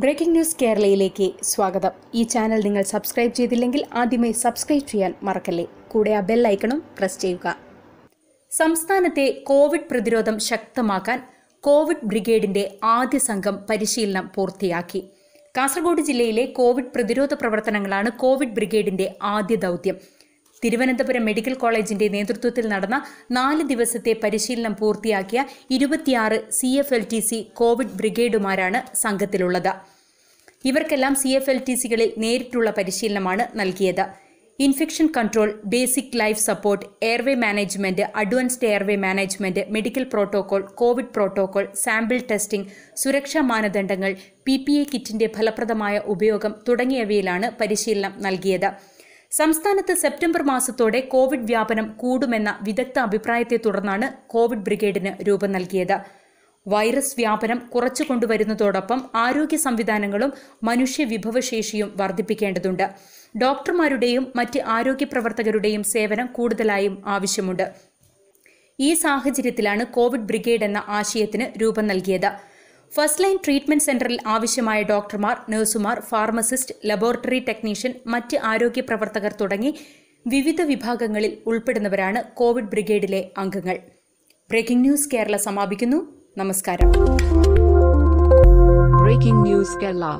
breaking news കേരളയിലേക്ക് സ്വാഗതം ഈ channel നിങ്ങൾ സബ്സ്ക്രൈബ് ചെയ്തില്ലെങ്കിൽ ആദ്യമേ സബ്സ്ക്രൈബ് ചെയ്യാൻ മറക്കല്ലേ കൂടെ ആ ബെൽ ഐക്കണും പ്രസ് ചെയ്യുക സംസ്ഥാനത്തെ കോവിഡ് പ്രതിരോധം ശക്തമാക്കാൻ കോവിഡ് ബ്രിഗേഡിന്റെ ആദ്യ സംഘം പരിശീലനം പൂർത്തിയാക്കി കാസർഗോഡ് ജില്ലയിലെ കോവിഡ് പ്രതിരോധ പ്രവർത്തനങ്ങളാണ് കോവിഡ് ബ്രിഗേഡിന്റെ ആദ്യ ദൗത്യം തിരുവനന്തപുരം മെഡിക്കൽ കോളേജിന്റെ നേതൃത്വത്തിൽ നടന്ന നാല് ദിവസത്തെ പരിശീലനം പൂർത്തിയാക്കിയ ഇരുപത്തിയാറ് C F L T C covid ബ്രിഗേഡുമാരാണ് സംഘത്തിലുള്ളത് ഇവർക്കെല്ലാം സി എഫ് എൽ ടി സികളിൽ നേരിട്ടുള്ള പരിശീലനമാണ് നൽകിയത് infection control basic life support airway management advanced airway management medical protocol covid protocol sample testing സുരക്ഷാ മാനദണ്ഡങ്ങൾ പി കിറ്റിന്റെ ഫലപ്രദമായ ഉപയോഗം തുടങ്ങിയവയിലാണ് പരിശീലനം നൽകിയത് സംസ്ഥാനത്ത് സെപ്റ്റംബർ മാസത്തോടെ കോവിഡ് വ്യാപനം കൂടുമെന്ന വിദഗ്ധ അഭിപ്രായത്തെ തുടർന്നാണ് കോവിഡ് ബ്രിഗേഡിന് രൂപം നൽകിയത് വൈറസ് വ്യാപനം കുറച്ചു കൊണ്ടുവരുന്നതോടൊപ്പം ആരോഗ്യ സംവിധാനങ്ങളും മനുഷ്യ വിഭവശേഷിയും വർദ്ധിപ്പിക്കേണ്ടതുണ്ട് ഡോക്ടർമാരുടെയും മറ്റ് ആരോഗ്യ പ്രവർത്തകരുടെയും സേവനം കൂടുതലായും ആവശ്യമുണ്ട് ഈ സാഹചര്യത്തിലാണ് കോവിഡ് ബ്രിഗേഡ് എന്ന ആശയത്തിന് രൂപം നൽകിയത് ഫസ്റ്റ് ലൈൻ ട്രീറ്റ്മെന്റ് സെന്ററിൽ ആവശ്യമായ ഡോക്ടർമാർ നഴ്സുമാർ ഫാർമസിസ്റ്റ് ലബോറട്ടറി ടെക്നീഷ്യൻ മറ്റ് ആരോഗ്യ പ്രവർത്തകർ തുടങ്ങി വിവിധ വിഭാഗങ്ങളിൽ ഉൾപ്പെടുന്നവരാണ് കോവിഡ് ബ്രിഗേഡിലെ അംഗങ്ങൾ ബ്രേക്കിംഗ് ന്യൂസ് കേരള സമാപിക്കുന്നു നമസ്കാരം ബ്രേക്കിംഗ് ന്യൂസ് കേരള